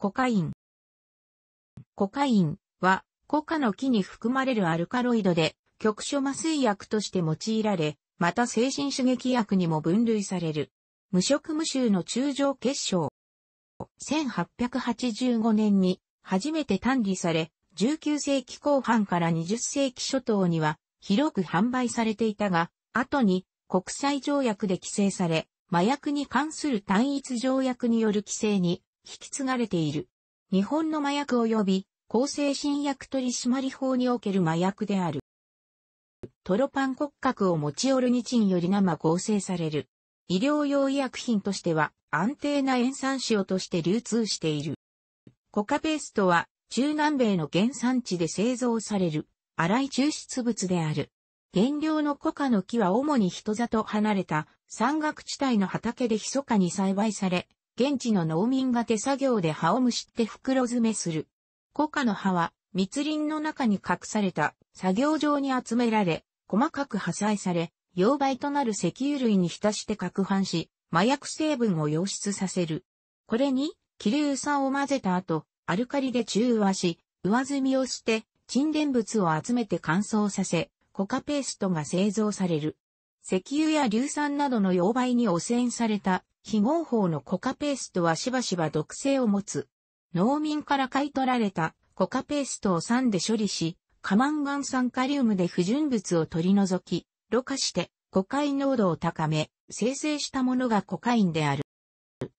コカイン。コカインは、コカの木に含まれるアルカロイドで、局所麻酔薬として用いられ、また精神刺激薬にも分類される。無色無臭の中上結晶。1885年に初めて単理され、19世紀後半から20世紀初頭には広く販売されていたが、後に国際条約で規制され、麻薬に関する単一条約による規制に引き継がれている。日本の麻薬及び向精神薬取締法における麻薬である。トロパン骨格を持ち寄るニチンより生合成される。医療用医薬品としては安定な塩酸塩として流通している。コカペーストは中南米の原産地で製造される粗い抽出物である。原料のコカの木は主に人里離れた山岳地帯の畑で密かに栽培され、現地の農民が手作業で葉をむしって袋詰めする。コカの葉は密林の中に隠された作業場に集められ、細かく破砕され、溶媒となる石油類に浸して攪拌し、麻薬成分を溶出させる。これに、気流酸を混ぜた後、アルカリで中和し、上積みをして、沈殿物を集めて乾燥させ、コカペーストが製造される。石油や硫酸などの溶媒に汚染された非合法のコカペーストはしばしば毒性を持つ。農民から買い取られたコカペーストを酸で処理し、カマンガン酸カリウムで不純物を取り除き、ろ過してコカイン濃度を高め、生成したものがコカインである。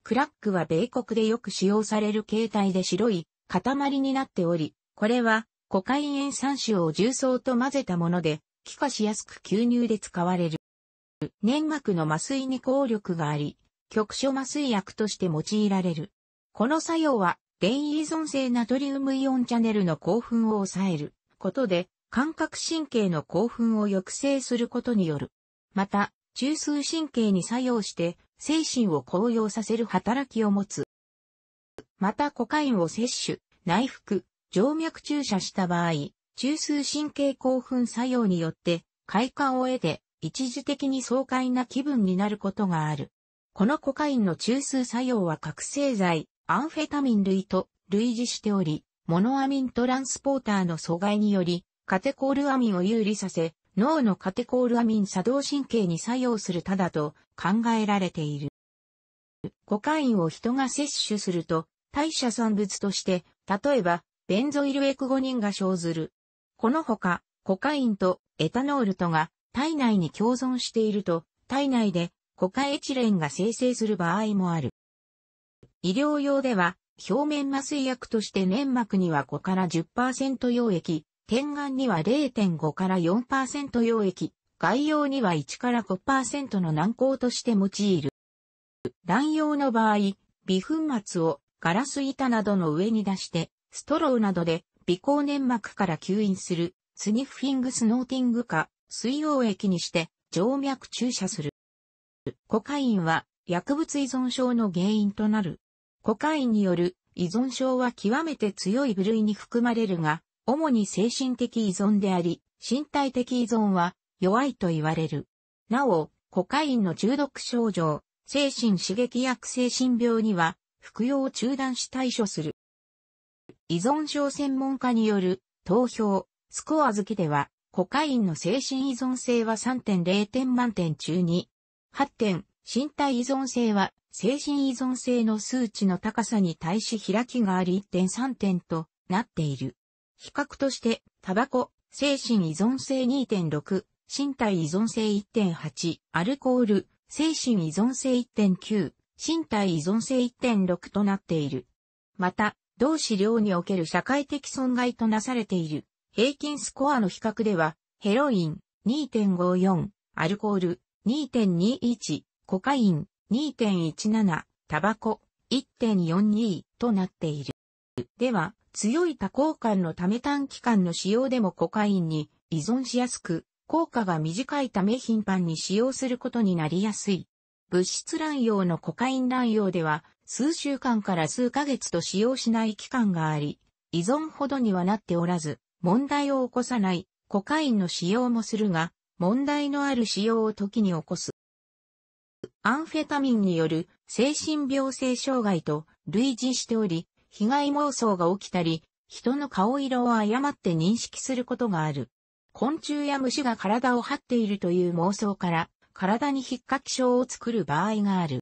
クラックは米国でよく使用される形態で白い塊になっており、これはコカイン塩酸種を重曹と混ぜたもので、気化しやすく吸入で使われる。粘膜の麻酔に効力があり、局所麻酔薬として用いられる。この作用は、電依存性ナトリウムイオンチャネルの興奮を抑えることで、感覚神経の興奮を抑制することによる。また、中枢神経に作用して、精神を高揚させる働きを持つ。また、コカインを摂取、内服、静脈注射した場合、中枢神経興奮作用によって、快感を得て、一時的に爽快な気分になることがある。このコカインの中枢作用は覚醒剤、アンフェタミン類と類似しており、モノアミントランスポーターの阻害により、カテコールアミンを有利させ、脳のカテコールアミン作動神経に作用するただと考えられている。コカインを人が摂取すると、代謝産物として、例えば、ベンゾイルエクゴニンが生ずる。このほか、コカインとエタノールとが体内に共存していると、体内でコカエチレンが生成する場合もある。医療用では、表面麻酔薬として粘膜には5から10%溶液、点眼には0.5から4%溶液、外用には1から5%の軟膏として用いる。卵用の場合、微粉末をガラス板などの上に出して、ストローなどで微光粘膜から吸引する、スニッフィングスノーティングか、水溶液にして静脈注射する。コカインは薬物依存症の原因となる。コカインによる依存症は極めて強い部類に含まれるが、主に精神的依存であり、身体的依存は弱いと言われる。なお、コカインの中毒症状、精神刺激薬精神病には服用を中断し対処する。依存症専門家による投票、スコア付きでは、コカインの精神依存性は3.0点満点中に8点、身体依存性は、精神依存性の数値の高さに対し開きがあり1.3点となっている。比較として、タバコ、精神依存性2.6、身体依存性1.8、アルコール、精神依存性1.9、身体依存性1.6となっている。また、同資料における社会的損害となされている平均スコアの比較では、ヘロイン2.54、アルコール2.21、コカイン、2.17、タバコ、1.42となっている。では、強い多効感のため短期間の使用でもコカインに依存しやすく、効果が短いため頻繁に使用することになりやすい。物質乱用のコカイン乱用では、数週間から数ヶ月と使用しない期間があり、依存ほどにはなっておらず、問題を起こさないコカインの使用もするが、問題のある使用を時に起こす。アンフェタミンによる精神病性障害と類似しており、被害妄想が起きたり、人の顔色を誤って認識することがある。昆虫や虫が体を張っているという妄想から、体に引っかき症を作る場合がある。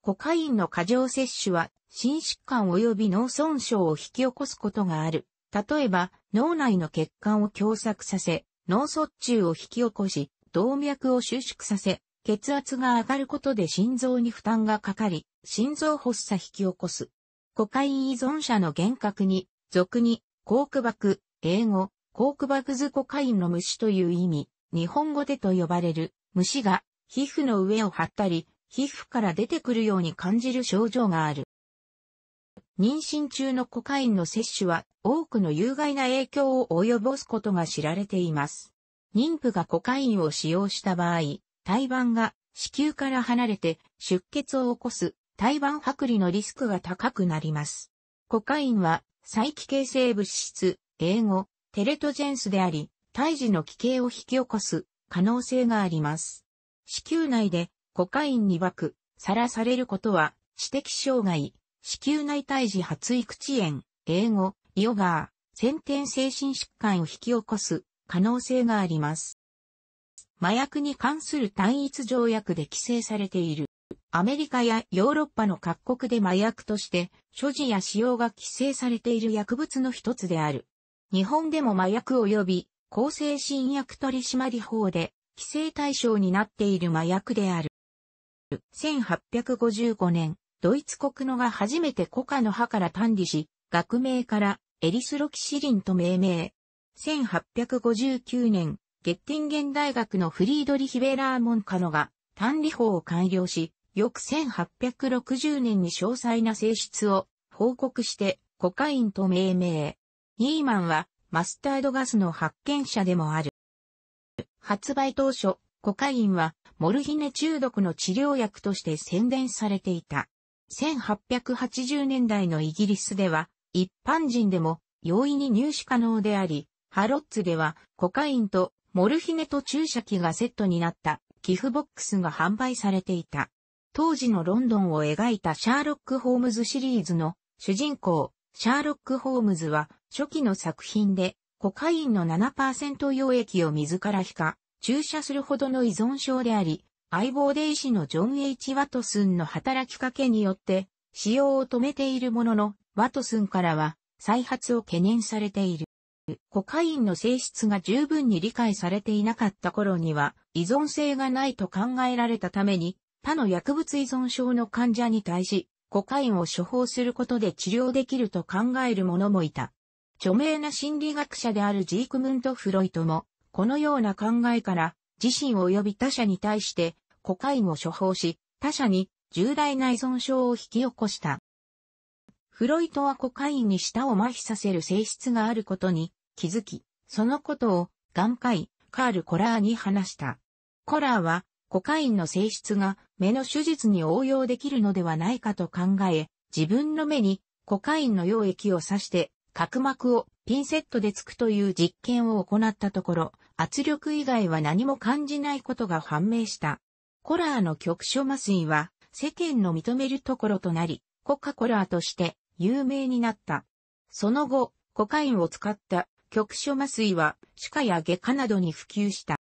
コカインの過剰摂取は、心疾患及び脳損傷を引き起こすことがある。例えば、脳内の血管を狭窄させ、脳卒中を引き起こし、動脈を収縮させ、血圧が上がることで心臓に負担がかかり、心臓発作引き起こす。コカイン依存者の幻覚に、俗に、コークバク、英語、コークバクズコカインの虫という意味、日本語でと呼ばれる虫が皮膚の上を張ったり、皮膚から出てくるように感じる症状がある。妊娠中のコカインの摂取は多くの有害な影響を及ぼすことが知られています。妊婦がコカインを使用した場合、胎盤が子宮から離れて出血を起こす胎盤剥離のリスクが高くなります。コカインは再帰形成物質、英語、テレトジェンスであり、胎児の奇形を引き起こす可能性があります。子宮内でコカインに爆、さらされることは知的障害、子宮内胎児発育遅延、英語、ヨガー、先天精神疾患を引き起こす可能性があります。麻薬に関する単一条約で規制されている。アメリカやヨーロッパの各国で麻薬として所持や使用が規制されている薬物の一つである。日本でも麻薬及び厚精神薬取締法で規制対象になっている麻薬である。1855年、ドイツ国のが初めてコカの葉から単理し、学名からエリスロキシリンと命名。1859年、ゲッティンゲン大学のフリードリヒ・ベラーモンカノが単理法を改良し、翌1860年に詳細な性質を報告してコカインと命名。ニーマンはマスタードガスの発見者でもある。発売当初、コカインはモルヒネ中毒の治療薬として宣伝されていた。1880年代のイギリスでは、一般人でも容易に入手可能であり、ハロッツではコカインとモルヒネと注射器がセットになった寄付ボックスが販売されていた。当時のロンドンを描いたシャーロック・ホームズシリーズの主人公、シャーロック・ホームズは初期の作品でコカインの7%溶液を自ら引か注射するほどの依存症であり、相棒で医師のジョン・ H・ ワトスンの働きかけによって使用を止めているものの、ワトスンからは再発を懸念されている。コカインの性質が十分に理解されていなかった頃には依存性がないと考えられたために他の薬物依存症の患者に対しコカインを処方することで治療できると考える者もいた。著名な心理学者であるジークムント・フロイトもこのような考えから自身及び他者に対してコカインを処方し、他者に重大な依存症を引き起こした。フロイトはコカインに舌を麻痺させる性質があることに気づき、そのことを眼科医、カール・コラーに話した。コラーは、コカインの性質が目の手術に応用できるのではないかと考え、自分の目にコカインの溶液を刺して、角膜をピンセットでつくという実験を行ったところ、圧力以外は何も感じないことが判明した。コラーの局所麻酔は世間の認めるところとなり、コカ・コラーとして有名になった。その後、コカインを使った局所麻酔は歯科や外科などに普及した。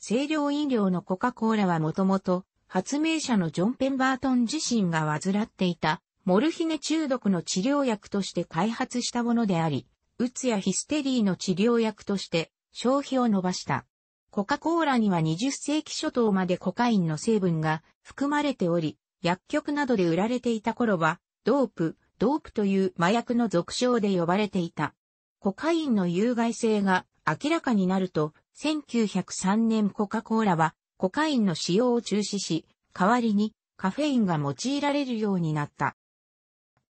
清涼飲料のコカ・コーラはもともと発明者のジョン・ペンバートン自身が患っていたモルヒネ中毒の治療薬として開発したものであり、うつやヒステリーの治療薬として消費を伸ばした。コカ・コーラには20世紀初頭までコカインの成分が含まれており、薬局などで売られていた頃は、ドープ、ドープという麻薬の俗称で呼ばれていた。コカインの有害性が明らかになると、1903年コカ・コーラはコカインの使用を中止し、代わりにカフェインが用いられるようになった。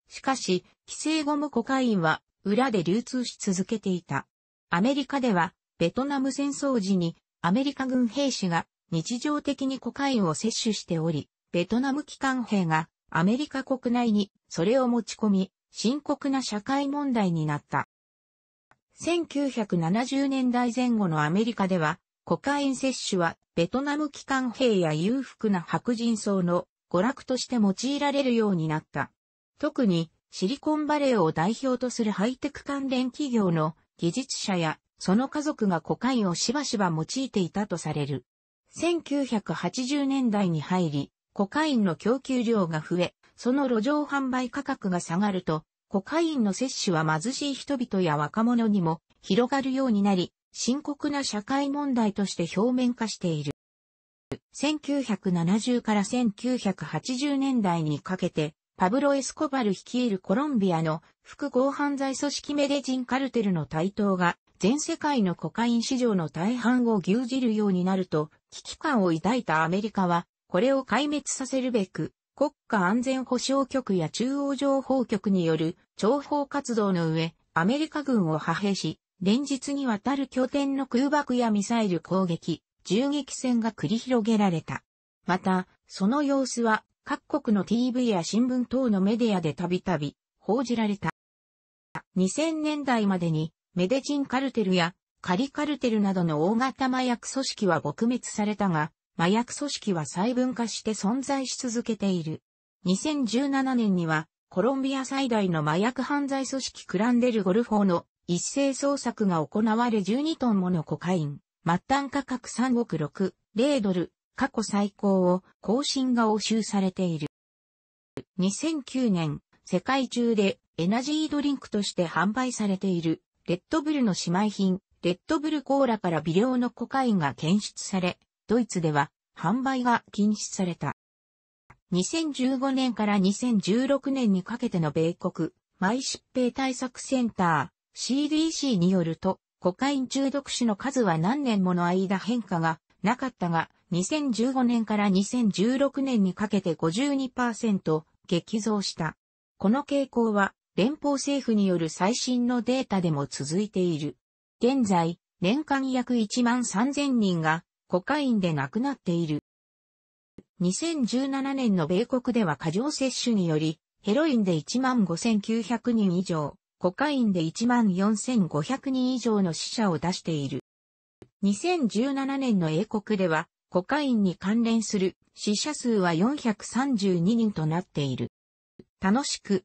しかし、規制後もコカインは裏で流通し続けていた。アメリカではベトナム戦争時にアメリカ軍兵士が日常的にコカインを摂取しており、ベトナム機関兵がアメリカ国内にそれを持ち込み、深刻な社会問題になった。1970年代前後のアメリカでは、コカイン摂取はベトナム機関兵や裕福な白人層の娯楽として用いられるようになった。特にシリコンバレーを代表とするハイテク関連企業の技術者やその家族がコカインをしばしば用いていたとされる。1980年代に入り、コカインの供給量が増え、その路上販売価格が下がると、コカインの摂取は貧しい人々や若者にも広がるようになり、深刻な社会問題として表面化している。1970から1980年代にかけて、パブロ・エスコバル率いるコロンビアの複合犯罪組織メデジンカルテルの台頭が全世界のコカイン市場の大半を牛耳るようになると、危機感を抱いたアメリカは、これを壊滅させるべく、国家安全保障局や中央情報局による諜報活動の上、アメリカ軍を派兵し、連日にわたる拠点の空爆やミサイル攻撃、銃撃戦が繰り広げられた。また、その様子は各国の TV や新聞等のメディアでたびたび報じられた。2000年代までにメデチンカルテルやカリカルテルなどの大型麻薬組織は撲滅されたが、麻薬組織は細分化して存在し続けている。2017年には、コロンビア最大の麻薬犯罪組織クランデルゴルフォーの一斉捜索が行われ12トンものコカイン、末端価格3億6、0ドル、過去最高を更新が押収されている。2009年、世界中でエナジードリンクとして販売されているレッドブルの姉妹品、レッドブルコーラから微量のコカインが検出され、ドイツでは販売が禁止された。2015年から2016年にかけての米国、毎疾病対策センター、CDC によると、コカイン中毒死の数は何年もの間変化がなかったが、2015年から2016年にかけて52%激増した。この傾向は連邦政府による最新のデータでも続いている。現在、年間約1万3000人がコカインで亡くなっている。2017年の米国では過剰摂取により、ヘロインで1万5900人以上、コカインで1万4500人以上の死者を出している。2017年の英国では、コカインに関連する死者数は432人となっている。楽しく、